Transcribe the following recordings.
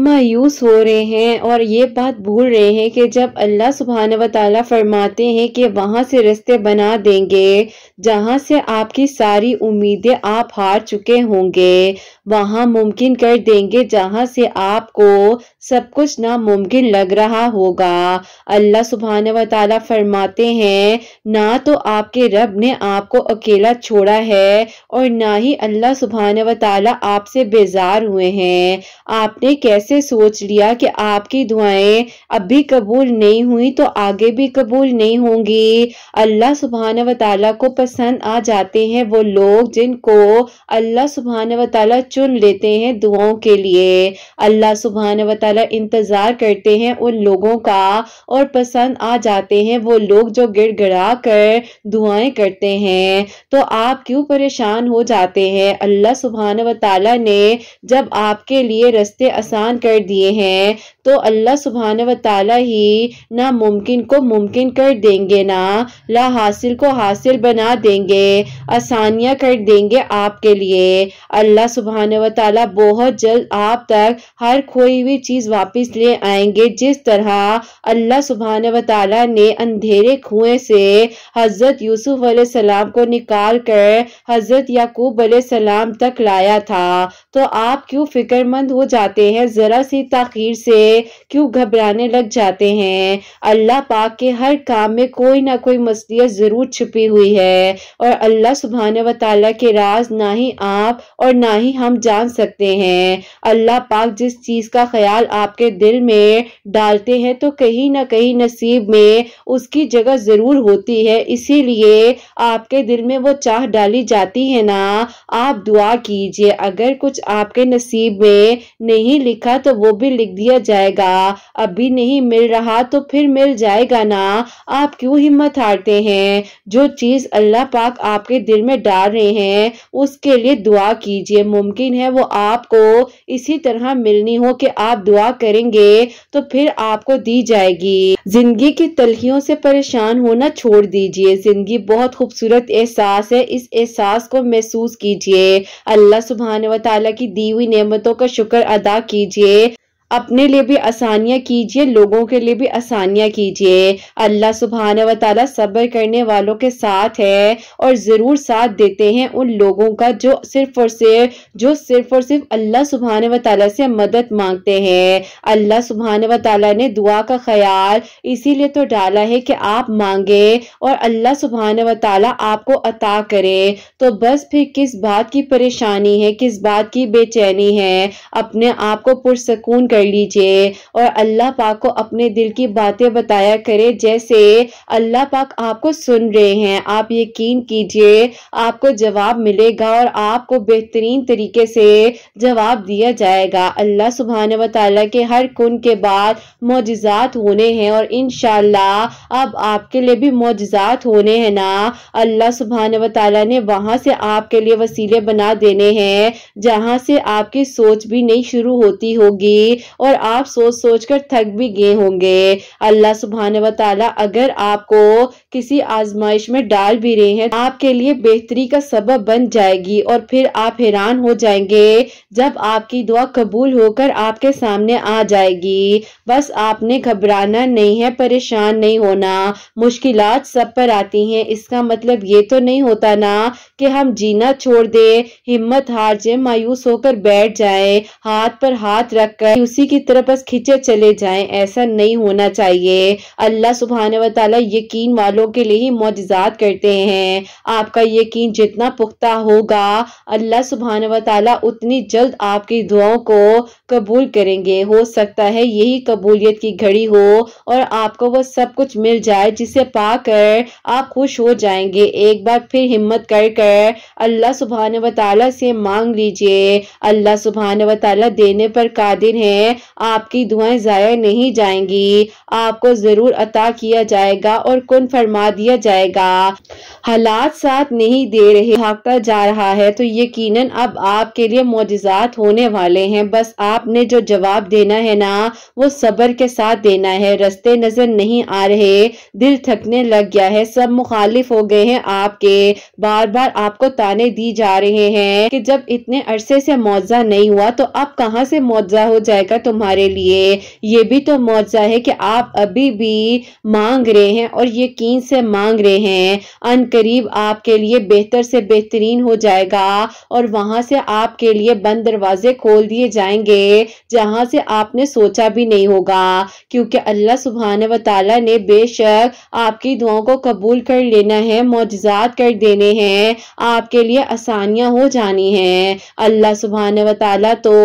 मायूस हो रहे हैं और ये बात भूल रहे हैं कि जब अल्लाह सुबहान व ताली फरमाते हैं कि वहाँ से रस्ते बना देंगे जहाँ से आपकी सारी उम्मीदें आप हार चुके होंगे वहाँ मुमकिन कर देंगे जहाँ से आपको सब कुछ नामुमकिन लग रहा होगा अल्लाह सुबहान व फरमाते हैं ना तो आपके रब ने आपको अकेला छोड़ा है और ना ही अल्लाह सुबहान व आपसे बेजार हुए हैं आपने कैसे सोच लिया कि आपकी दुआएं अभी कबूल नहीं हुई तो आगे भी कबूल नहीं होंगी अल्लाह सुबहान व को पसंद आ जाते हैं वो लोग जिनको अल्लाह सुबहान व चुन लेते हैं दुआओं के लिए अल्लाह सुबहान व ताला इंतज़ार करते हैं उन लोगों का और पसंद आ जाते हैं वो लोग जो गिड़ा कर दुआएं करते हैं तो आप क्यों परेशान हो जाते हैं अल्लाह सुबहान व ताला ने जब आपके लिए रस्ते आसान कर दिए हैं तो अल्लाह सुबहान व ताला ही मुमकिन को मुमकिन कर देंगे ना ला हासिल को हासिल बना देंगे आसानियाँ कर देंगे आपके लिए अल्लाह सुबहान व ताला बहुत जल्द आप तक हर खोई हुई चीज़ चीज वापस ले आएंगे जिस तरह अल्लाह सुबहान वाली ने अंधेरे कुएं से हजरत यूसुफ सलाम को निकाल कर हजरत याकूब सलाम तक लाया था तो आप क्यों फिक्रमंद हो जाते हैं ज़रा सी तखीर से क्यों घबराने लग जाते हैं अल्लाह पाक के हर काम में कोई ना कोई मसलियत ज़रूर छुपी हुई है और अल्लाह सुबहान व तला के राज ना ही आप और ना ही हम जान सकते हैं अल्लाह पाक जिस चीज़ का ख्याल आपके दिल में डालते हैं तो कहीं ना कहीं नसीब में उसकी जगह ज़रूर होती है इसीलिए आपके दिल में वो चाह डाली जाती है ना आप दुआ कीजिए अगर कुछ आपके नसीब में नहीं लिखा तो वो भी लिख दिया जाएगा अभी नहीं मिल रहा तो फिर मिल जाएगा ना आप क्यों हिम्मत हारते हैं जो चीज़ अल्लाह पाक आपके दिल में डाल रहे हैं उसके लिए दुआ कीजिए मुमकिन है वो आपको इसी तरह मिलनी हो कि आप दुआ करेंगे तो फिर आपको दी जाएगी जिंदगी की तलखियों से परेशान होना छोड़ दीजिए जिंदगी बहुत खूबसूरत एहसास है इस एहसास को महसूस कीजिए अल्लाह सुबहान वाली की दी हुई नियमतों का शुक्र अदा कीजिए अपने लिए भी आसानियाँ कीजिए लोगों के लिए भी आसानियाँ कीजिए अल्लाह सुबहान व सब्र करने वालों के साथ है और ज़रूर साथ देते हैं उन लोगों का जो सिर्फ और सिर्फ जो सिर्फ और सिर्फ अल्लाह सुबहान व से मदद मांगते हैं अल्लाह सुबहान व ने दुआ का ख्याल इसीलिए तो डाला है कि आप मांगे और अल्लाह सुबहान व आपको अता करे तो बस फिर किस बात की परेशानी है किस बात की बेचैनी है अपने आप को पुरसकून कर लीजिए और अल्लाह पाक को अपने दिल की बातें बताया करें जैसे अल्लाह पाक आपको सुन रहे हैं आप यकीन कीजिए आपको जवाब मिलेगा और आपको बेहतरीन तरीके से जवाब दिया जाएगा अल्लाह सुबहान वाली के हर कुन के बाद मोजात होने हैं और इन अब आपके लिए भी मोजात होने हैं ना अल्लाह सुबहान वाली ने वहाँ से आपके लिए वसीले बना देने हैं जहाँ से आपकी सोच भी नहीं शुरू होती होगी और आप सोच सोच कर थक भी गए होंगे अल्लाह सुबहान वाली अगर आपको किसी आजमाइश में डाल भी रहे हैं तो आपके लिए बेहतरी का सबब बन जाएगी और फिर आप हैरान हो जाएंगे जब आपकी दुआ कबूल होकर आपके सामने आ जाएगी बस आपने घबराना नहीं है परेशान नहीं होना मुश्किल सब पर आती हैं इसका मतलब ये तो नहीं होता ना कि हम जीना छोड़ दे हिम्मत हार जाए मायूस होकर बैठ जाए हाथ पर हाथ रख कर उसी की तरफ बस खींचे चले जाएं ऐसा नहीं होना चाहिए अल्लाह सुबहान वाली यकीन वालों के लिए ही मोजात करते हैं आपका यकीन जितना पुख्ता होगा अल्लाह सुबहान वाली उतनी जल्द आपकी दुआओं को कबूल करेंगे हो सकता है यही कबूलियत की घड़ी हो और आपको वो सब कुछ मिल जाए जिसे पाकर आप खुश हो जाएंगे एक बार फिर हिम्मत कर कर अल्लाह सुबहान वाली से मांग लीजिए अल्लाह सुबहान वाली देने पर कादिर हैं हैं आपकी दुआएं ज़ाया नहीं जाएंगी आपको ज़रूर अता किया जाएगा और कुन फरमा दिया जाएगा हालात साथ नहीं दे रहे भागता जा रहा है तो यकीनन अब आपके लिए मोजात होने वाले हैं बस आपने जो जवाब देना है ना वो सब्र के साथ देना है रस्ते नजर नहीं आ रहे दिल थकने लग गया है सब मुखालिफ हो गए हैं आपके बार बार आपको ताने दी जा रहे हैं कि जब इतने अरसे से मुआवजा नहीं हुआ तो अब कहाँ से मुआवजा हो जाएगा का तुम्हारे लिए ये भी तो मुआवजा है कि आप अभी भी मांग रहे हैं और यकीन से मांग रहे हैं अन करीब आपके लिए बेहतर से बेहतरीन हो जाएगा और वहां से आपके लिए बंद दरवाजे खोल दिए जाएंगे जहां से आपने सोचा भी नहीं होगा क्योंकि अल्लाह सुबहान व ने बेशक आपकी दुआओं को कबूल कर लेना है मोजात कर देने हैं आपके लिए आसानियां हो जानी है अल्लाह सुबहान व तो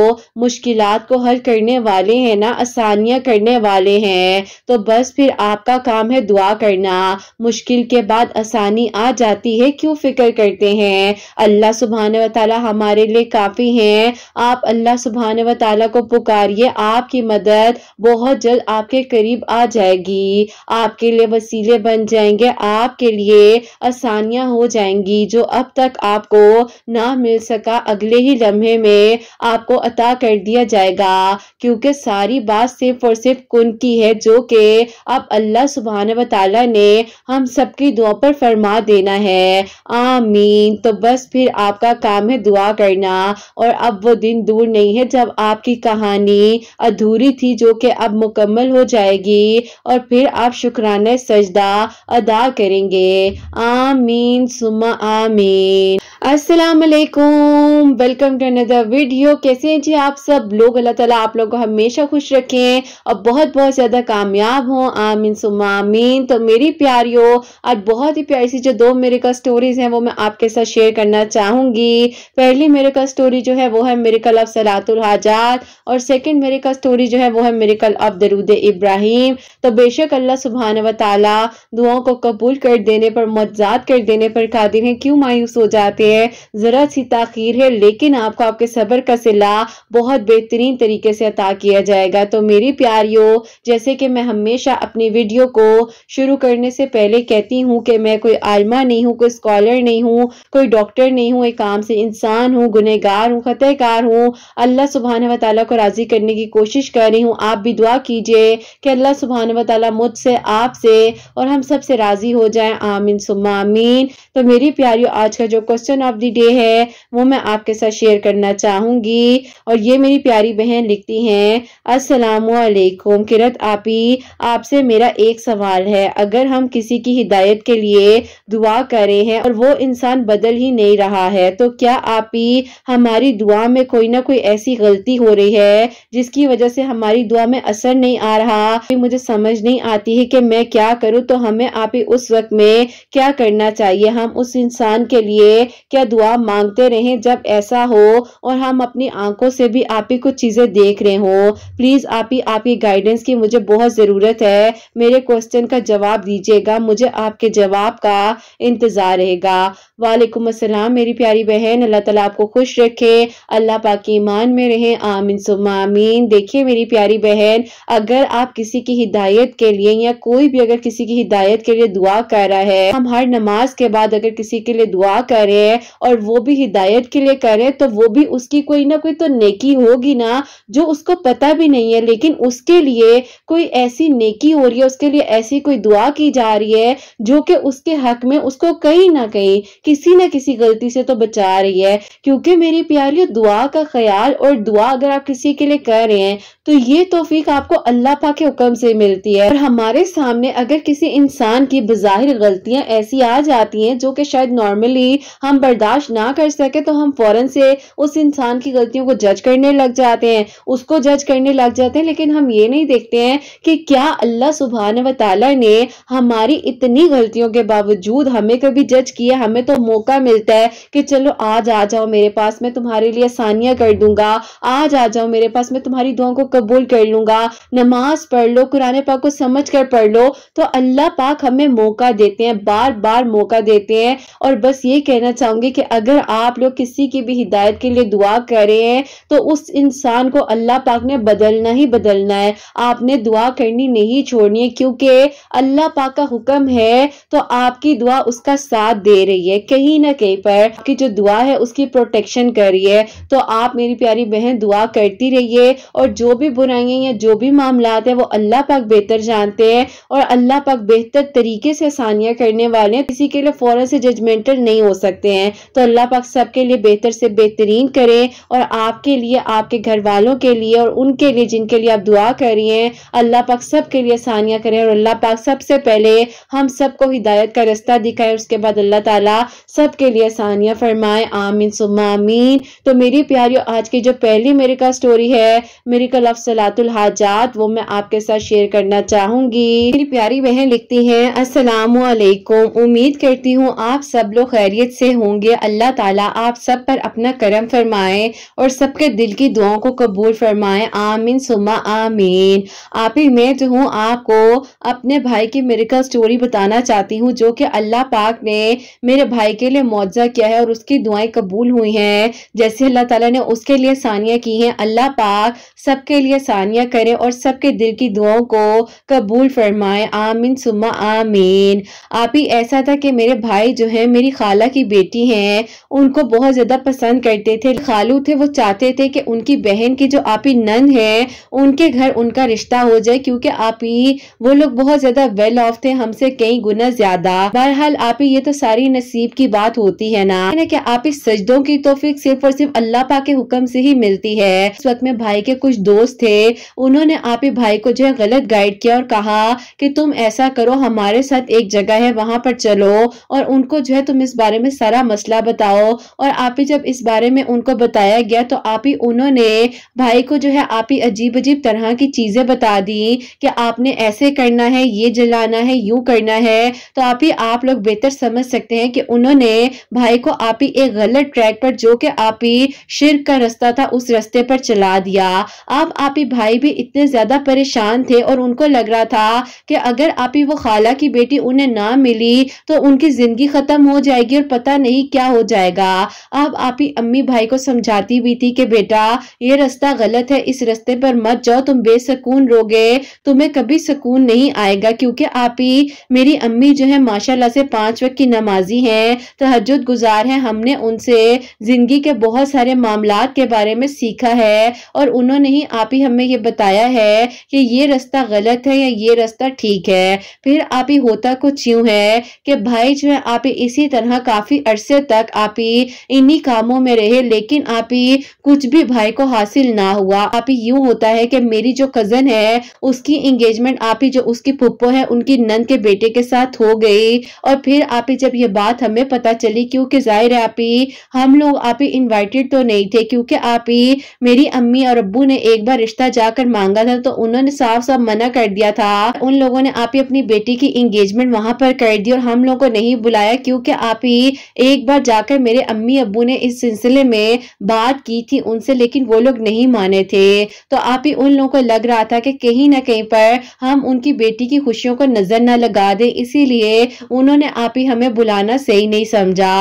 मुश्किल को हल कर करने वाले हैं ना आसानियां करने वाले हैं तो बस फिर आपका काम है दुआ करना मुश्किल के बाद आसानी आ जाती है क्यों फिक्र करते हैं अल्लाह सुबहान व ताली हमारे लिए काफ़ी हैं आप अल्लाह सुबहान व ताली को पुकारिए आपकी मदद बहुत जल्द आपके करीब आ जाएगी आपके लिए वसीले बन जाएंगे आपके लिए आसानियां हो जाएंगी जो अब तक आपको ना मिल सका अगले ही लम्हे में आपको अता कर दिया जाएगा क्योंकि सारी बात सिर्फ और सिर्फ की है जो कि अब अल्लाह सुबहान तला ने हम सबकी दुआ पर फरमा देना है आमीन तो बस फिर आपका काम है दुआ करना और अब वो दिन दूर नहीं है जब आपकी कहानी अधूरी थी जो कि अब मुकम्मल हो जाएगी और फिर आप शुक्राना सजदा अदा करेंगे आमीन सुमा आमीन अस्सलाम वालेकुम वेलकम टू अनदर वीडियो कैसे हैं जी आप सब लोग अल्लाह ताला आप लोग को हमेशा खुश रखें और बहुत बहुत ज़्यादा कामयाब हों आमीन सुमामीन तो मेरी प्यारियों और बहुत ही प्यारी सी जो दो मेरे का स्टोरीज़ हैं वो मैं आपके साथ शेयर करना चाहूँगी पहली मेरे का स्टोरी जो है वो है मेरे कल ऑफ सलातुल हाजात और सेकेंड मेरे का स्टोरी जो है वो है मेरे कल ऑफ दरूद इब्राहिम तो बेशक अल्लाह सुबहान व ताली दुआओं को कबूल कर देने पर मजाद कर देने पर कादिर हैं क्यों मायूस हो जाते हैं लिए ज़रा सी ताखिर है लेकिन आपको आपके सबर का सिला बहुत बेहतरीन तरीके से अता किया जाएगा तो मेरी प्यारियों जैसे कि मैं हमेशा अपनी वीडियो को शुरू करने से पहले कहती हूँ कि मैं कोई आलमा नहीं हूँ कोई स्कॉलर नहीं हूँ कोई डॉक्टर नहीं हूँ एक काम से इंसान हूँ गुनहगार हूँ ख़तःकार हूँ अल्लाह सुबहान वाली को राज़ी करने की कोशिश कर रही हूँ आप भी दुआ कीजिए कि अल्लाह सुबहान व मुझसे आपसे और हम सबसे राज़ी हो जाए आमिन सुमा आमीन तो मेरी प्यारियों आज का जो question question of the day है वो मैं आपके साथ शेयर करना चाहूंगी और ये मेरी प्यारी बहन लिखती हैं वालेकुम किरत आपी आपसे मेरा एक सवाल है अगर हम किसी की हिदायत के लिए दुआ करे हैं और वो इंसान बदल ही नहीं रहा है तो क्या आप ही हमारी दुआ में कोई ना कोई ऐसी गलती हो रही है जिसकी वजह से हमारी दुआ में असर नहीं आ रहा मुझे समझ नहीं आती है कि मैं क्या करूँ तो हमें आप ही उस वक्त में क्या करना चाहिए हम उस इंसान के लिए क्या दुआ मांगते रहें जब ऐसा हो और हम अपनी आंखों से भी आप ही कुछ चीज़ें देख रहे हो प्लीज़ आप ही आपकी गाइडेंस की मुझे बहुत ज़रूरत है मेरे क्वेश्चन का जवाब दीजिएगा मुझे आपके जवाब का इंतज़ार रहेगा वालेकुम अस्सलाम मेरी प्यारी बहन अल्लाह ताला आपको खुश रखे अल्लाह पाक ईमान में रहे आमिन सुमा आमीन देखिए मेरी प्यारी बहन अगर आप किसी की हिदायत के लिए या कोई भी अगर किसी की हिदायत के लिए दुआ कर रहा है हम हर नमाज के बाद अगर किसी के लिए दुआ करें है और वो भी हिदायत के लिए करे तो वो भी उसकी कोई ना कोई तो नेकी होगी ना जो उसको पता भी नहीं है लेकिन उसके लिए कोई ऐसी नेकी हो रही है उसके लिए ऐसी कोई दुआ की जा रही है जो कि उसके हक में उसको कहीं ना कहीं किसी ना किसी गलती से तो बचा रही है क्योंकि मेरी प्यारी दुआ का ख्याल और दुआ अगर आप किसी के लिए कर रहे हैं तो ये तोफीक आपको अल्लाह पा के हुक्म से मिलती है और हमारे सामने अगर किसी इंसान की बाहिर गलतियां ऐसी आ जाती हैं जो कि शायद नॉर्मली हम बर्दाश्त ना कर सके तो हम फ़ौरन से उस इंसान की गलतियों को जज करने लग जाते हैं उसको जज करने लग जाते हैं लेकिन हम ये नहीं देखते हैं कि क्या अल्लाह सुबहान व ने हमारी इतनी गलतियों के बावजूद हमें कभी जज किया हमें तो मौका मिलता है कि चलो आज आ जाओ मेरे पास मैं तुम्हारे लिए आसानियां कर दूंगा आज आ जाओ मेरे पास मैं तुम्हारी दुआओं को कबूल कर लूंगा नमाज पढ़ लो कुरान पाक को समझ कर पढ़ लो तो अल्लाह पाक हमें मौका देते हैं बार बार मौका देते हैं और बस ये कहना चाहूंगी चाहूंगी कि अगर आप लोग किसी की भी हिदायत के लिए दुआ कर रहे हैं तो उस इंसान को अल्लाह पाक ने बदलना ही बदलना है आपने दुआ करनी नहीं छोड़नी है क्योंकि अल्लाह पाक का हुक्म है तो आपकी दुआ उसका साथ दे रही है कहीं ना कहीं पर आपकी जो दुआ है उसकी प्रोटेक्शन कर रही है तो आप मेरी प्यारी बहन दुआ करती रहिए और जो भी बुराइयां या जो भी मामला है वो अल्लाह पाक बेहतर जानते हैं और अल्लाह पाक बेहतर तरीके से आसानियां करने वाले हैं किसी के लिए फौरन से जजमेंटल नहीं हो सकते हैं हैं तो अल्लाह पाक सबके लिए बेहतर से बेहतरीन करें और आपके लिए आपके घर वालों के लिए और उनके लिए जिनके लिए आप दुआ कर रही हैं अल्लाह पाक सब के लिए आसानियाँ करें और अल्लाह पाक सबसे पहले हम सबको हिदायत का रास्ता दिखाए उसके बाद अल्लाह ताला सबके लिए आसानियाँ फरमाए आमीन सुमा आमीन तो मेरी प्यारी आज की जो पहली मेरे का स्टोरी है मेरी कल सलातुल हाजात वो मैं आपके साथ शेयर करना चाहूंगी मेरी प्यारी बहन लिखती है असलम उम्मीद करती हूँ आप सब लोग खैरियत से हों होंगे अल्लाह ताला आप सब पर अपना करम फरमाए और सबके दिल की दुआओं को कबूल फरमाए आमीन सुमा आमीन आप ही मैं जो हूँ आपको अपने भाई की मेरिकल स्टोरी बताना चाहती हूँ जो कि अल्लाह पाक ने मेरे भाई के लिए मुआवजा किया है और उसकी दुआएं कबूल हुई हैं जैसे अल्लाह ताला ने उसके लिए सानिया की हैं अल्लाह पाक सबके लिए सानिया करे और सबके दिल की दुआओं को कबूल फरमाए आमीन सुमा आमीन आप ही ऐसा था कि मेरे भाई जो है मेरी खाला की बेटी लड़की हैं उनको बहुत ज़्यादा पसंद करते थे खालू थे वो चाहते थे कि उनकी बहन की जो आपी नन है उनके घर उनका रिश्ता हो जाए क्योंकि आपी वो लोग बहुत ज़्यादा वेल ऑफ थे हमसे कई गुना ज़्यादा बहरहाल आपी ये तो सारी नसीब की बात होती है ना कि आपी सजदों की तोफीक सिर्फ और सिर्फ अल्लाह पा के हुक्म से ही मिलती है उस वक्त में भाई के कुछ दोस्त थे उन्होंने आपी भाई को जो है गलत गाइड किया और कहा कि तुम ऐसा करो हमारे साथ एक जगह है वहाँ पर चलो और उनको जो है तुम इस बारे में सारा मसला बताओ और आप ही जब इस बारे में उनको बताया गया तो आप ही उन्होंने भाई को जो है आप ही अजीब अजीब तरह की चीज़ें बता दी कि आपने ऐसे करना है ये जलाना है यूं करना है तो आप ही आप लोग बेहतर समझ सकते हैं कि उन्होंने भाई को आप ही एक गलत ट्रैक पर जो कि आप ही शिर का रास्ता था उस रास्ते पर चला दिया अब आप ही भाई भी इतने ज़्यादा परेशान थे और उनको लग रहा था कि अगर आप ही वो खाला की बेटी उन्हें ना मिली तो उनकी ज़िंदगी ख़त्म हो जाएगी और पता नहीं कि क्या हो जाएगा अब आप ही अम्मी भाई को समझाती भी थी कि बेटा ये रास्ता गलत है इस रास्ते पर मत जाओ तुम बेसकून रोगे तुम्हें कभी सुकून नहीं आएगा क्योंकि आप ही मेरी अम्मी जो है माशाल्लाह से पांच वक्त की नमाजी हैं तहजद गुजार हैं हमने उनसे ज़िंदगी के बहुत सारे मामला के बारे में सीखा है और उन्होंने ही आप ही हमें ये बताया है कि ये रास्ता गलत है या ये रास्ता ठीक है फिर आप ही होता कुछ यूँ है कि भाई जो है आप इसी तरह काफ़ी अरसे भविष्य तक आप ही इन्हीं कामों में रहे लेकिन आप ही कुछ भी भाई को हासिल ना हुआ आप ही यूं होता है कि मेरी जो कजन है उसकी इंगेजमेंट आप ही जो उसकी पुप्पो है उनकी नंद के बेटे के साथ हो गई और फिर आप ही जब ये बात हमें पता चली क्योंकि जाहिर है आप ही हम लोग आप ही इन्वाइटेड तो नहीं थे क्योंकि आप ही मेरी अम्मी और अब्बू ने एक बार रिश्ता जाकर मांगा था तो उन्होंने साफ साफ मना कर दिया था उन लोगों ने आप ही अपनी बेटी की इंगेजमेंट वहां पर कर दी और हम लोग को नहीं बुलाया क्योंकि आप ही एक एक बार जाकर मेरे अम्मी अबू ने इस सिलसिले में बात की थी उनसे लेकिन वो लोग नहीं माने थे तो आप ही उन लोगों को लग रहा था कि कहीं ना कहीं पर हम उनकी बेटी की खुशियों को नजर ना लगा दें इसीलिए उन्होंने आप ही हमें बुलाना सही नहीं समझा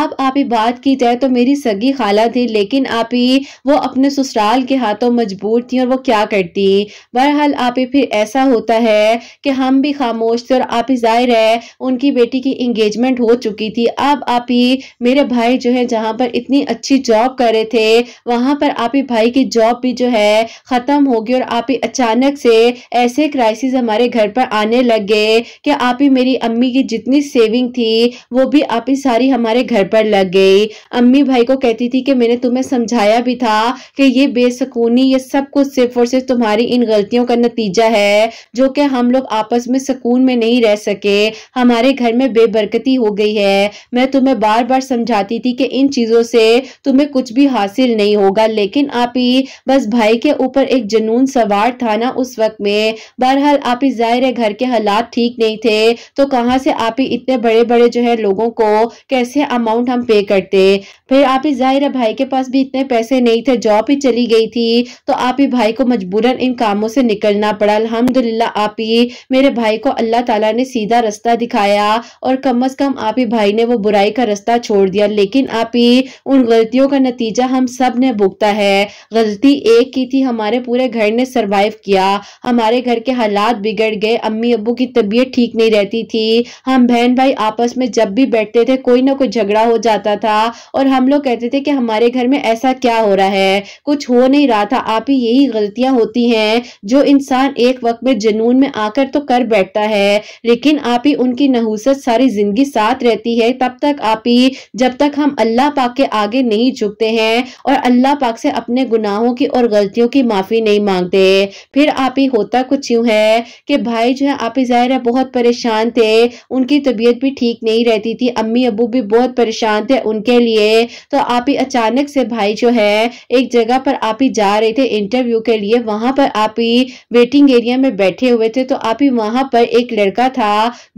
आप आप ही बात की जाए तो मेरी सगी खाला थी लेकिन आप ही वो अपने ससुराल के हाथों मजबूर थी और वो क्या करती बहरहाल आप ही फिर ऐसा होता है कि हम भी खामोश थे और आप ही जाहिर है उनकी बेटी की इंगेजमेंट हो चुकी थी अब आप ही मेरे भाई जो है जहाँ पर इतनी अच्छी जॉब कर रहे थे वहाँ पर आप ही भाई की जॉब भी जो है ख़त्म हो गई और आप ही अचानक से ऐसे क्राइसिस हमारे घर पर आने लग गए कि आप ही मेरी अम्मी की जितनी सेविंग थी वो भी आप ही सारी हमारे घर पर लग गई अम्मी भाई को कहती थी कि मैंने तुम्हें समझाया भी था कि ये बेसकूनी ये सब कुछ सिर्फ और सिर्फ तुम्हारी इन गलतियों का नतीजा है जो कि हम लोग आपस में सुकून में नहीं रह सके हमारे घर में बेबरकती हो गई है मैं तुम्हें बात बार बार समझाती थी कि इन चीज़ों से तुम्हें कुछ भी हासिल नहीं होगा लेकिन आप ही बस भाई के ऊपर एक जुनून सवार था ना उस वक्त में बहरहाल आप ही जाहिर है घर के हालात ठीक नहीं थे तो कहाँ से आप ही इतने बड़े बड़े जो है लोगों को कैसे अमाउंट हम पे करते फिर आप ही जाहिर है भाई के पास भी इतने पैसे नहीं थे जॉब ही चली गई थी तो आप ही भाई को मजबूरन इन कामों से निकलना पड़ा अलहमदिल्ला आप ही मेरे भाई को अल्लाह ताला ने सीधा रास्ता दिखाया और कम अज कम आप ही भाई ने वो बुराई का रास्ता रास्ता छोड़ दिया लेकिन आप ही उन गलतियों का नतीजा हम सब ने भुगता है गलती एक की थी हमारे पूरे घर ने सरवाइव किया हमारे घर के हालात बिगड़ गए अम्मी अबू की तबीयत ठीक नहीं रहती थी हम बहन भाई आपस में जब भी बैठते थे कोई ना कोई झगड़ा हो जाता था और हम लोग कहते थे कि हमारे घर में ऐसा क्या हो रहा है कुछ हो नहीं रहा था आप ही यही गलतियां होती हैं जो इंसान एक वक्त में जुनून में आकर तो कर बैठता है लेकिन आप ही उनकी नहूसत सारी जिंदगी साथ रहती है तब तक आप भी जब तक हम अल्लाह पाक के आगे नहीं झुकते हैं और अल्लाह पाक से अपने गुनाहों की और गलतियों की माफ़ी नहीं मांगते फिर आप ही होता कुछ यूं है कि भाई जो है आप ही ज़ाहिर है बहुत परेशान थे उनकी तबीयत भी ठीक नहीं रहती थी अम्मी अबू भी बहुत परेशान थे उनके लिए तो आप ही अचानक से भाई जो है एक जगह पर आप ही जा रहे थे इंटरव्यू के लिए वहां पर आप ही वेटिंग एरिया में बैठे हुए थे तो आप ही वहां पर एक लड़का था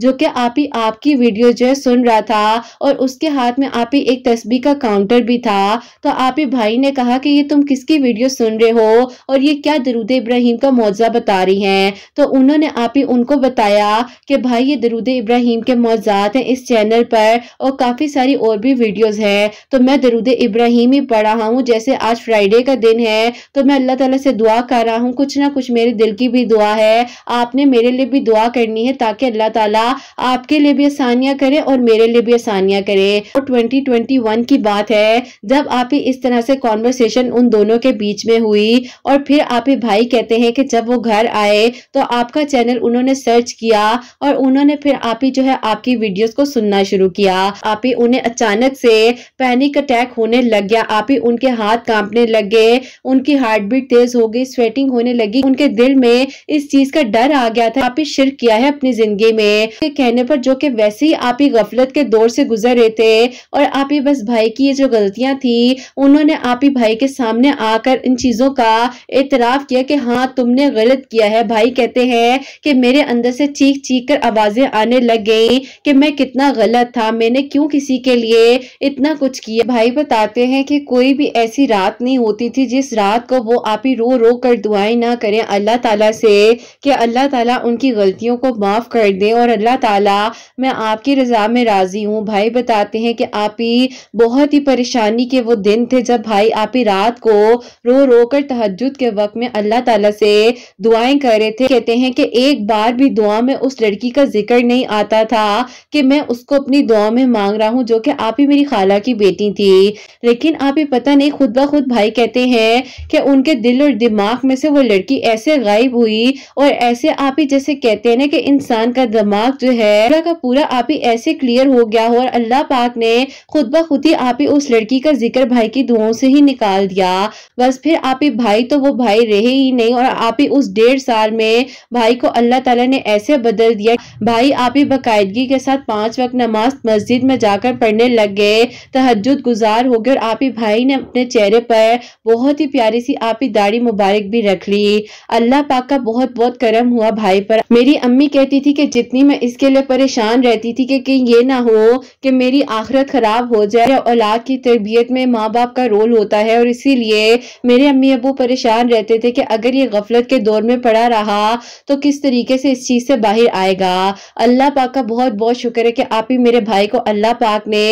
जो कि आप ही आपकी वीडियो जो है सुन रहा था और उस उसके हाथ में आप ही एक तस्बी का काउंटर भी था तो आप ही भाई ने कहा कि ये तुम किसकी वीडियो सुन रहे हो और ये क्या दरूद इब्राहिम का मुआवजा बता रही हैं तो उन्होंने आप ही उनको बताया कि भाई ये दरूद इब्राहिम के मुआवजात हैं इस चैनल पर और काफ़ी सारी और भी वीडियोज़ है तो मैं दरूद इब्राहिम ही पढ़ रहा हूँ जैसे आज फ्राइडे का दिन है तो मैं अल्लाह तला से दुआ कर रहा हूँ कुछ ना कुछ मेरे दिल की भी दुआ है आपने मेरे लिए भी दुआ करनी है ताकि अल्लाह ताला आपके लिए भी आसानियाँ करे और मेरे लिए भी आसानियाँ करे 2021 की बात है जब आप इस तरह से कॉन्वर्सेशन उन दोनों के बीच में हुई और फिर आप भाई कहते हैं कि जब वो घर आए तो आपका चैनल उन्होंने सर्च किया और उन्होंने फिर आप जो है आपकी वीडियोस को सुनना शुरू किया आप ही उन्हें अचानक से पैनिक अटैक होने लग गया आप ही उनके हाथ कांपने लग गए उनकी हार्ट बीट तेज हो गई स्वेटिंग होने लगी उनके दिल में इस चीज का डर आ गया था आप ही शिर किया है अपनी जिंदगी में कहने पर जो कि वैसे ही आप ही गफलत के दौर से गुजर रहे थे थे और आप ही बस भाई की ये जो गलतियां थी उन्होंने आप ही भाई के सामने आकर इन चीज़ों का एतराफ़ किया कि हाँ तुमने गलत किया है भाई कहते हैं कि मेरे अंदर से चीख चीख कर आवाज़ें आने लग गई कि मैं कितना गलत था मैंने क्यों किसी के लिए इतना कुछ किया भाई बताते हैं कि कोई भी ऐसी रात नहीं होती थी जिस रात को वो आप ही रो रो कर दुआएं ना करें अल्लाह ताला से कि अल्लाह ताला उनकी गलतियों को माफ़ कर दे और अल्लाह ताला मैं आपकी रज़ा में राज़ी हूँ भाई बताते बताते हैं कि आप ही बहुत ही परेशानी के वो दिन थे जब भाई आप ही रात को रो रो कर तहजद के वक्त में अल्लाह ताला से दुआएं कर रहे थे कहते हैं कि एक बार भी दुआ में उस लड़की का जिक्र नहीं आता था कि मैं उसको अपनी दुआ में मांग रहा हूँ जो कि आप ही मेरी खाला की बेटी थी लेकिन आप ही पता नहीं खुद ब खुद भाई कहते हैं कि उनके दिल और दिमाग में से वो लड़की ऐसे गायब हुई और ऐसे आप ही जैसे कहते हैं ना कि इंसान का दिमाग जो है पूरा का पूरा आप ही ऐसे क्लियर हो गया हो और अल्लाह पाक ने खुद ब खुद ही आप ही उस लड़की का जिक्र भाई की दुआओं से ही निकाल दिया बस फिर आप ही भाई तो वो भाई रहे ही नहीं और आप ही उस डेढ़ साल में भाई को अल्लाह तला ने ऐसे बदल दिया भाई आप ही बाकायदगी के साथ पांच वक्त नमाज मस्जिद में जाकर पढ़ने लग गए तहजद गुजार हो गए और आप ही भाई ने अपने चेहरे पर बहुत ही प्यारी सी आप ही दाढ़ी मुबारक भी रख ली अल्लाह पाक का बहुत बहुत करम हुआ भाई पर मेरी अम्मी कहती थी कि जितनी मैं इसके लिए परेशान रहती थी कि, कहीं ये ना हो कि मेरी आखरत ख़राब हो जाए या औलाद की तरबियत में माँ बाप का रोल होता है और इसीलिए मेरे अम्मी अबू परेशान रहते थे कि अगर ये गफलत के दौर में पड़ा रहा तो किस तरीके से इस चीज़ से बाहर आएगा अल्लाह पाक का बहुत बहुत शुक्र है कि आप ही मेरे भाई को अल्लाह पाक ने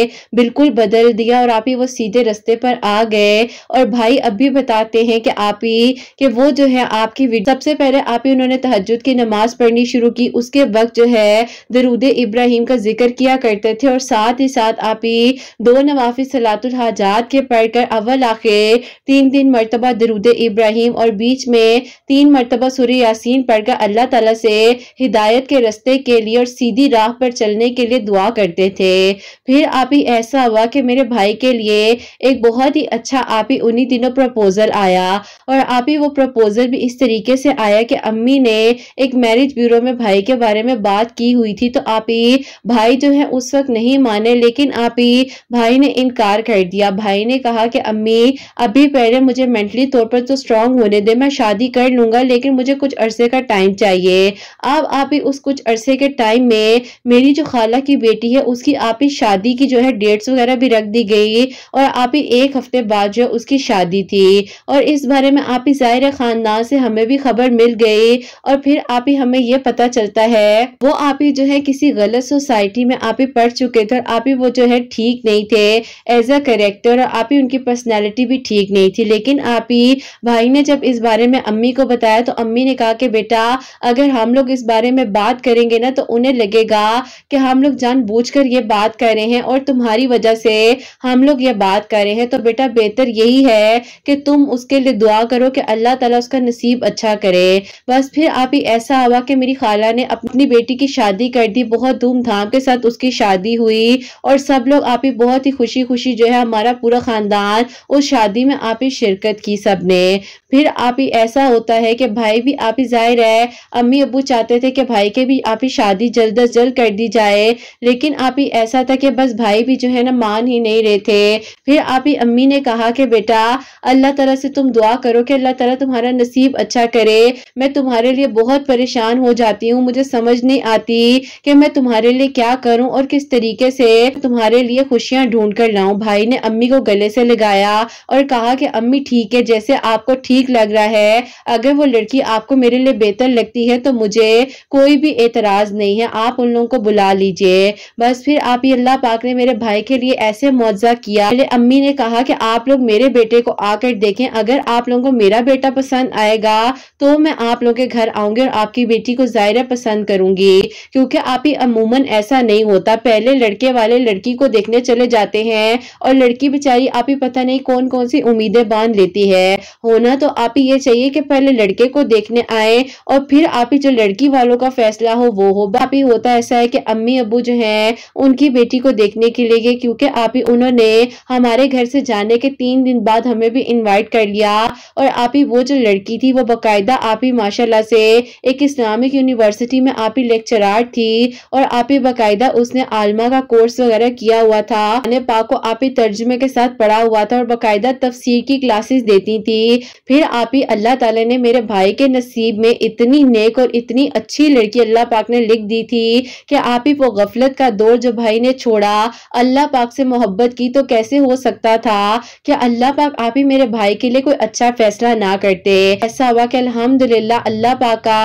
बिल्कुल बदल दिया और आप ही वो सीधे रस्ते पर आ गए और भाई अब भी बताते हैं कि आप ही कि वो जो है आपकी सबसे पहले आप ही उन्होंने तहजद की नमाज पढ़नी शुरू की उसके वक्त जो है दरूद इब्राहिम का जिक्र किया करते थे और साथ ही साथ बाद आप ही दो नवाफी सलातुल हाजात के पढ़कर अव्वल आखिर तीन तीन मरतबा दरुद इब्राहिम और बीच में तीन मरतबा सुर यासिन पढ़कर अल्लाह तला से हिदायत के रस्ते के लिए और सीधी राह पर चलने के लिए दुआ करते थे फिर आप ही ऐसा हुआ कि मेरे भाई के लिए एक बहुत ही अच्छा आप ही उन्हीं दिनों प्रपोजल आया और आप ही वो प्रपोजल भी इस तरीके से आया कि अम्मी ने एक मैरिज ब्यूरो में भाई के बारे में बात की हुई थी तो आप ही भाई जो है उस वक्त नहीं माने ले लेकिन अभी भाई ने इनकार कर दिया भाई ने कहा कि अम्मी अभी पहले मुझे मेंटली तौर पर तो स्ट्रांग होने दे मैं शादी कर लूंगा लेकिन मुझे कुछ अरसे का टाइम चाहिए अब आप ही उस कुछ अरसे के टाइम में मेरी जो खाला की बेटी है उसकी आप ही शादी की जो है डेट्स वगैरह भी रख दी गई और आप ही एक हफ्ते बाद जो उसकी शादी थी और इस बारे में आप ही ज़ाहिर ख़ानदान से हमें भी खबर मिल गई और फिर आप ही हमें ये पता चलता है वो आप ही जो है किसी गलत सोसाइटी में आप ही पढ़ चुके थे और आप ही वो जो है ठीक नहीं थे एज अ करेक्टर आप ही उनकी पर्सनैलिटी भी ठीक नहीं थी लेकिन आप ही भाई ने जब इस बारे में अम्मी को बताया तो अम्मी ने कहा कि बेटा अगर हम लोग इस बारे में बात करेंगे ना तो उन्हें लगेगा कि हम लोग जानबूझकर ये बात कर रहे हैं और तुम्हारी वजह से हम लोग ये बात कर रहे हैं तो बेटा बेहतर यही है कि तुम उसके लिए दुआ करो कि अल्लाह ताला उसका नसीब अच्छा करे बस फिर आप ही ऐसा हुआ कि मेरी खाला ने अपनी बेटी की शादी कर दी बहुत धूमधाम के साथ उसकी शादी हुई और सब लोग आप ही बहुत ही खुशी खुशी जो है हमारा पूरा ख़ानदान उस शादी में आप ही शिरकत की सब ने फिर आप ही ऐसा होता है कि भाई भी आप ही जाहिर है अम्मी अबू चाहते थे कि भाई के भी आप ही शादी जल्द अज जल्द कर दी जाए लेकिन आप ही ऐसा था कि बस भाई भी जो है ना मान ही नहीं रहे थे फिर आप ही अम्मी ने कहा कि बेटा अल्लाह तला से तुम दुआ करो कि अल्लाह तला तुम्हारा नसीब अच्छा करे मैं तुम्हारे लिए बहुत परेशान हो जाती हूँ मुझे समझ नहीं आती कि मैं तुम्हारे लिए क्या करूँ और किस तरीके से तुम्हारे लिए खुशियां ढूंढ कर लाऊं भाई ने अम्मी को गले से लगाया और कहा कि अम्मी ठीक है जैसे आपको ठीक लग रहा है अगर वो लड़की आपको मेरे लिए बेहतर लगती है तो मुझे कोई भी एतराज़ नहीं है आप उन लोगों को बुला लीजिए बस फिर आप ये अल्लाह पाक ने मेरे भाई के लिए ऐसे मुआवजा किया मेरे अम्मी ने कहा कि आप लोग मेरे बेटे को आकर देखें अगर आप लोगों को मेरा बेटा पसंद आएगा तो मैं आप लोगों के घर आऊंगी और आपकी बेटी को ज़ाहिर पसंद करूंगी क्योंकि आप ही अमूमन ऐसा नहीं होता पहले लड़के वाले लड़की को देखने चले जाते हैं और लड़की बेचारी आप ही पता नहीं कौन कौन सी उम्मीदें बांध लेती है होना तो आप ही ये चाहिए कि पहले लड़के को देखने आए और फिर आप ही जो लड़की वालों का फैसला हो वो हो आप ही होता ऐसा है कि अम्मी अबू जो है उनकी बेटी को देखने के लिए क्योंकि आप ही उन्होंने हमारे घर से जाने के तीन दिन बाद हमें भी इन्वाइट कर लिया और आप ही वो जो लड़की थी वो बाकायदा आप ही माशाला से एक इस्लामिक यूनिवर्सिटी में आप ही लेक्चरार थी और आप ही बाकायदा उसने आलमा का कोर्स वगैरह वगैरह किया हुआ था खान पाक को आप ही तर्जमे के साथ पढ़ा हुआ था और बाकायदा तफसीर की क्लासेस देती थी फिर आप ही अल्लाह ताला ने मेरे भाई के नसीब में इतनी नेक और इतनी अच्छी लड़की अल्लाह पाक ने लिख दी थी कि आप ही वो गफलत का दौर जो भाई ने छोड़ा अल्लाह पाक से मोहब्बत की तो कैसे हो सकता था कि अल्लाह पाक आप ही मेरे भाई के लिए कोई अच्छा फैसला ना करते ऐसा हुआ कि अलहमदिल्ला अल्लाह पाक का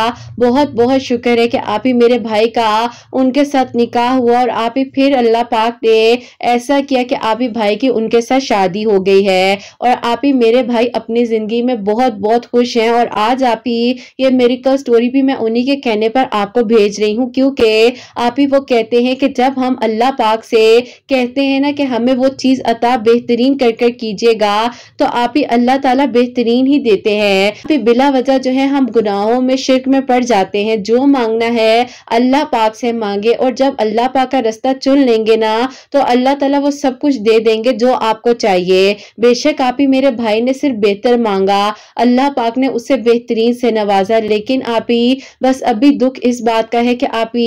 बहुत बहुत शुक्र है कि आप ही मेरे भाई का उनके साथ निकाह हुआ और आप ही फिर अल्लाह पाक पाक ने ऐसा किया कि आप ही भाई की उनके साथ शादी हो गई है और आप ही मेरे भाई अपनी ज़िंदगी में बहुत बहुत खुश हैं और आज आप ही ये मेरी कल स्टोरी भी मैं उन्हीं के कहने पर आपको भेज रही हूँ क्योंकि आप ही वो कहते हैं कि जब हम अल्लाह पाक से कहते हैं ना कि हमें वो चीज़ अता बेहतरीन कर कर कीजिएगा तो आप ही अल्लाह ताला बेहतरीन ही देते हैं फिर बिला वजह जो है हम गुनाहों में शिरक में पड़ जाते हैं जो मांगना है अल्लाह पाक से मांगे और जब अल्लाह पाक का रास्ता चुन लेंगे ना ना हाँ, तो अल्लाह ताला वो सब कुछ दे देंगे जो आपको चाहिए बेशक आप ही मेरे भाई ने सिर्फ बेहतर मांगा अल्लाह पाक ने उसे बेहतरीन से नवाजा लेकिन आप ही बस अभी दुख इस बात का है कि आप ही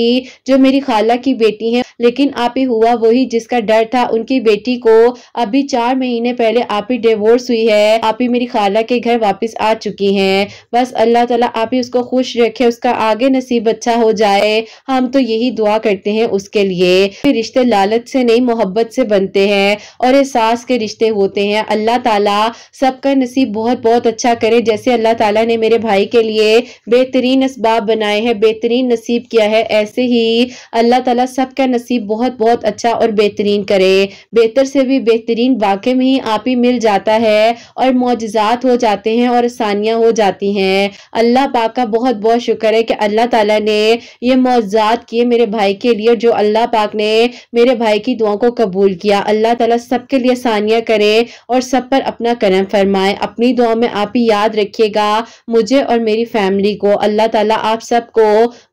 जो मेरी खाला की बेटी है लेकिन आप ही हुआ वही जिसका डर था उनकी बेटी को अभी चार महीने पहले आप ही डिवोर्स हुई है आप ही मेरी खाला के घर वापस आ चुकी हैं बस अल्लाह ताला आप ही उसको खुश रखे उसका आगे नसीब अच्छा हो जाए हम तो यही दुआ करते हैं उसके लिए रिश्ते लाल लालच से नहीं मोहब्बत से बनते हैं और एहसास के रिश्ते होते हैं अल्लाह ताला सबका नसीब बहुत बहुत अच्छा करे जैसे अल्लाह ताला ने मेरे भाई के लिए बेहतरीन इसबाब बनाए हैं बेहतरीन नसीब किया है ऐसे ही अल्लाह ताला सबका नसीब बहुत बहुत अच्छा और बेहतरीन करे बेहतर से भी बेहतरीन वाकई में ही आप ही मिल जाता है और मोजात हो जाते हैं और आसानियाँ हो जाती हैं अल्लाह पाक का बहुत बहुत शुक्र है कि अल्लाह ताला ने ये मोजात किए मेरे भाई के लिए जो अल्लाह पाक ने मेरे भाई की दुआ को कबूल किया अल्लाह ताला सबके लिए सानिया करे और सब पर अपना करम फरमाए अपनी दुआ में आप ही याद रखिएगा मुझे और मेरी फैमिली को अल्लाह ताला आप सबको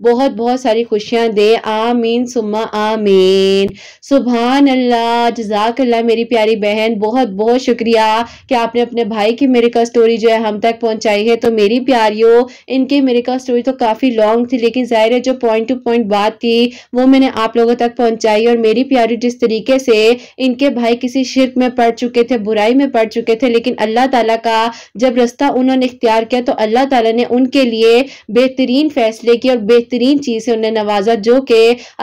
बहुत बहुत सारी खुशियाँ दे आमीन सुमा आमीन सुबह अल्लाह अल्लाह मेरी प्यारी बहन बहुत बहुत शुक्रिया कि आपने अपने भाई की मेरे का स्टोरी जो है हम तक पहुंचाई है तो मेरी प्यारियों इनकी मेरे का स्टोरी तो काफ़ी लॉन्ग थी लेकिन ज़ाहिर है जो पॉइंट टू पॉइंट बात थी वो मैंने आप लोगों तक पहुंचाई और मेरी प्यारी जिस तरीके से इनके भाई किसी शिरक में पड़ चुके थे बुराई में पड़ चुके थे लेकिन अल्लाह ताला का जब रास्ता उन्होंने इख्तियार किया तो अल्लाह ताला ने उनके लिए बेहतरीन फैसले किए और बेहतरीन चीज़ से उन्हें नवाजा जो कि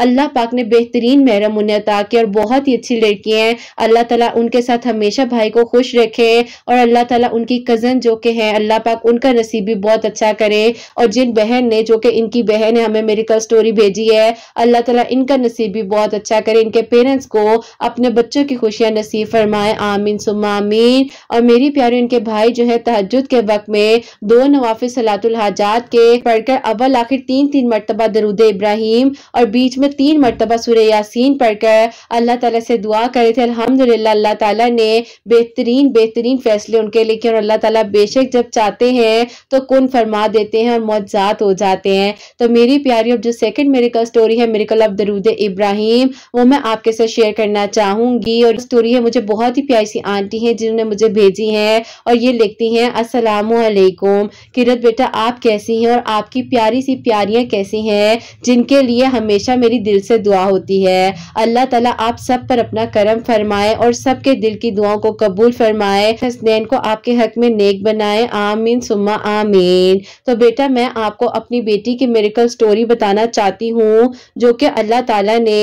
अल्लाह पाक ने बेहतरीन महरम उन्हें अता किया और बहुत ही अच्छी लड़की है अल्लाह ताला उनके साथ हमेशा भाई को खुश रखे और अल्लाह ताला उनकी कज़न जो के हैं अल्लाह पाक उनका नसीब भी बहुत अच्छा करे और जिन बहन ने जो कि इनकी बहन है हमें मेरिकल स्टोरी भेजी है अल्लाह ताला इनका नसीब भी बहुत अच्छा करे इनके वाले पेरेंट्स को अपने बच्चों की खुशियां नसीब फरमाए आमीन सुमामीन और मेरी प्यारी उनके भाई जो है तहजद के वक्त में दो नवाफिल सलातुल हाजात के पढ़कर अव्वल आखिर तीन तीन मरतबा दरुद इब्राहिम और बीच में तीन मरतबा सुर यासीन पढ़कर अल्लाह तला से दुआ करे थे अल्हम्दुलिल्लाह अल्लाह तला ने बेहतरीन बेहतरीन फैसले उनके लिए किए और अल्लाह तला बेशक जब चाहते हैं तो कौन फरमा देते हैं और मौजात हो जाते हैं तो मेरी प्यारी और जो सेकेंड मेरिकल स्टोरी है मेरिकल ऑफ दरुद इब्राहिम वो मैं आपके साथ शेयर करना चाहूंगी और स्टोरी है मुझे बहुत ही प्यारी सी आंटी हैं जिन्होंने मुझे भेजी है और ये लिखती हैं असलकुम किरत बेटा आप कैसी हैं और आपकी प्यारी सी प्यारियां कैसी हैं जिनके लिए हमेशा मेरी दिल से दुआ होती है अल्लाह तला आप सब पर अपना करम फरमाए और सबके दिल की दुआओं को कबूल फरमाए हसनैन को आपके हक में नेक बनाए आमीन सुमा आमीन तो बेटा मैं आपको अपनी बेटी की मेरिकल स्टोरी बताना चाहती हूँ जो कि अल्लाह ताला ने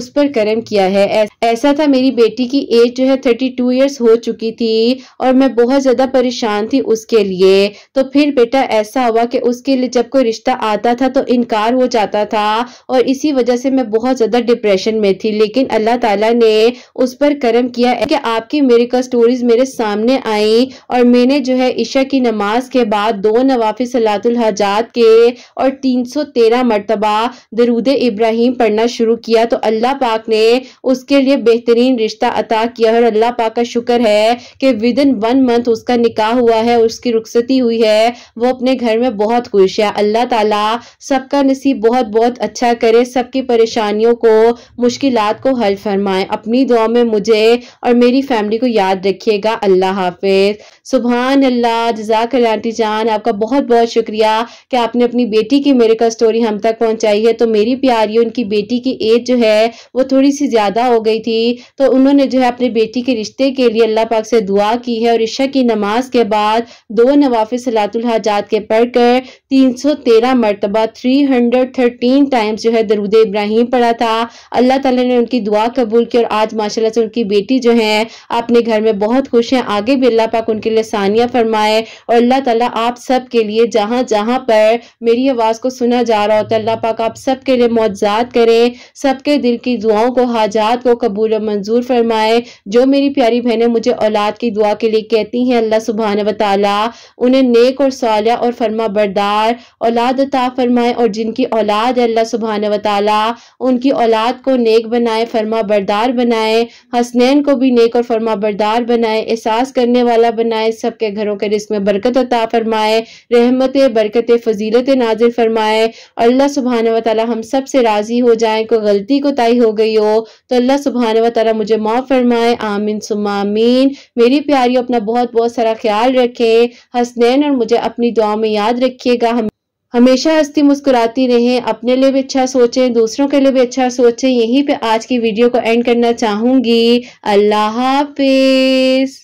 उस पर करे प्रोग्राम किया है ऐसा था मेरी बेटी की एज जो है थर्टी टू ईयर्स हो चुकी थी और मैं बहुत ज़्यादा परेशान थी उसके लिए तो फिर बेटा ऐसा हुआ कि उसके लिए जब कोई रिश्ता आता था तो इनकार हो जाता था और इसी वजह से मैं बहुत ज़्यादा डिप्रेशन में थी लेकिन अल्लाह ताला ने उस पर कर्म किया कि आपकी मेरे का स्टोरीज मेरे सामने आई और मैंने जो है ईशा की नमाज के बाद दो नवाफी सलातुल हजात के और तीन सौ तेरह मरतबा दरूद इब्राहिम पढ़ना शुरू किया तो अल्लाह पाक ने उसके लिए बेहतरीन रिश्ता अता किया और अल्लाह पाक का शुक्र है कि विद इन वन मंथ उसका निकाह हुआ है उसकी रुखसती हुई है वो अपने घर में बहुत खुश है अल्लाह ताला सबका नसीब बहुत बहुत अच्छा करे सबकी परेशानियों को मुश्किल को हल फरमाए अपनी दुआ में मुझे और मेरी फैमिली को याद रखिएगा अल्लाह हाफिज़ सुबहान अल्लाह जजाक आंटी जान आपका बहुत बहुत शुक्रिया कि आपने अपनी बेटी की मेरे का स्टोरी हम तक पहुंचाई है तो मेरी प्यारी उनकी बेटी की एज जो है वो थोड़ी सी ज़्यादा हो गई थी तो उन्होंने जो है अपनी बेटी के रिश्ते के लिए अल्लाह पाक से दुआ की है और इशा की नमाज के बाद दो नवाफ़ सलातुल हाजात के पढ़कर तीन सौ तेरह मरतबा थ्री हंड्रेड थर्टीन टाइम्स जो है दरूद इब्राहिम पढ़ा था अल्लाह ताला ने उनकी दुआ कबूल की और आज माशाल्लाह से उनकी बेटी जो है अपने घर में बहुत खुश हैं आगे भी अल्लाह पाक उनके लिए फरमाए और अल्लाह ताला आप सब के लिए जहाँ जहाँ पर मेरी आवाज़ को सुना जा रहा हो तो अल्लाह पाक आप सब के लिए मुआजात करें सबके दिल की दुआओं को हाजात को कबूल और मंजूर फरमाए जो मेरी प्यारी बहनें मुझे औलाद की दुआ के लिए कहती हैं अल्लाह सुबहान व उन्हें नेक और सौलिया और फरमा बरदार औलाद अता फरमाए और जिनकी औलाद है अल्लाह सुबहान व उनकी औलाद को नेक बनाए फरमा बरदार बनाए हसनैन को भी नेक और फरमा बरदार बनाए एहसास करने वाला बनाए फरमाए सबके घरों के रिस्क में बरकत अता फरमाए रहमत बरकत फजीलत नाजिल फरमाए अल्लाह सुबहान वाली हम सब से राज़ी हो जाए कोई गलती को तय हो गई हो तो अल्लाह सुबहान वाली मुझे माफ़ फरमाए आमीन सुमामीन मेरी प्यारी अपना बहुत बहुत सारा ख्याल रखे हसनैन और मुझे अपनी दुआ में याद रखिएगा हम हमेशा हस्ती मुस्कुराती रहें अपने लिए भी अच्छा सोचें दूसरों के लिए भी अच्छा सोचें यहीं पे आज की वीडियो को एंड करना चाहूँगी अल्लाह हाफिज़